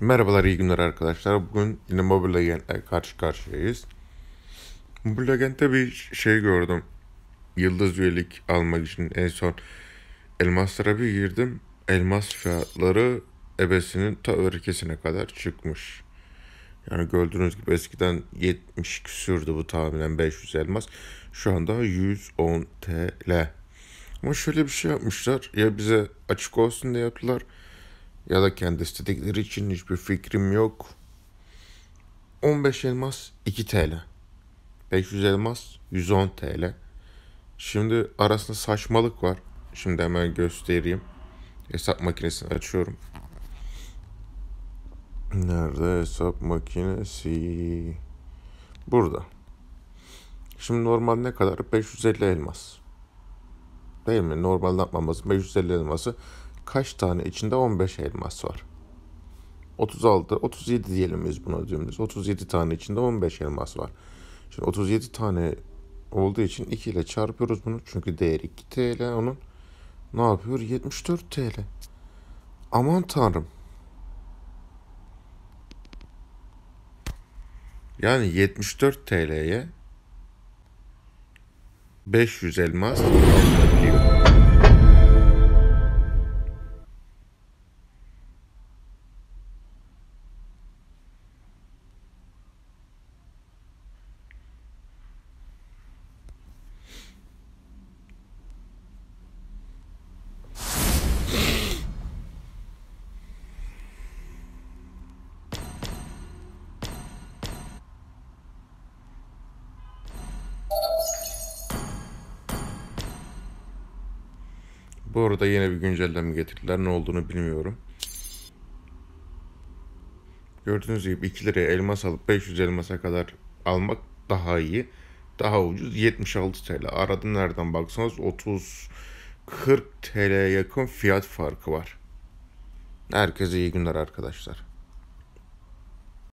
Merhabalar, iyi günler arkadaşlar. Bugün yine mobil agentle karşı karşıyayız. Mobil agente bir şey gördüm. Yıldız üyelik almak için en son elmaslara bir girdim. Elmas fiyatları ebesinin ta örekesine kadar çıkmış. Yani gördüğünüz gibi eskiden 70 küsürdü bu tahminen 500 elmas. Şu anda 110 TL. Ama şöyle bir şey yapmışlar. Ya bize açık olsun diye yaptılar ya da kendi istedikleri için hiçbir fikrim yok. 15 elmas 2 TL. 500 elmas 110 TL. Şimdi arasında saçmalık var. Şimdi hemen göstereyim. Hesap makinesini açıyorum. Nerede hesap makinesi? Burada. Şimdi normal ne kadar? 550 elmas. Değil mi? Normalde yapmamız 550 elması kaç tane içinde 15 elmas var? 36, 37 diyelim biz buna dümdüz. 37 tane içinde 15 elmas var. Şimdi 37 tane olduğu için 2 ile çarpıyoruz bunu. Çünkü değer 2 TL onun. Ne yapıyor? 74 TL. Aman tanrım. Yani 74 TL'ye 500 elmas Bu arada yine bir güncelleme getirdiler. Ne olduğunu bilmiyorum. Gördüğünüz gibi 2 liraya elmas alıp 500 elmasa kadar almak daha iyi. Daha ucuz 76 TL. Aradım nereden baksanız 30 40 TL yakın fiyat farkı var. Herkese iyi günler arkadaşlar.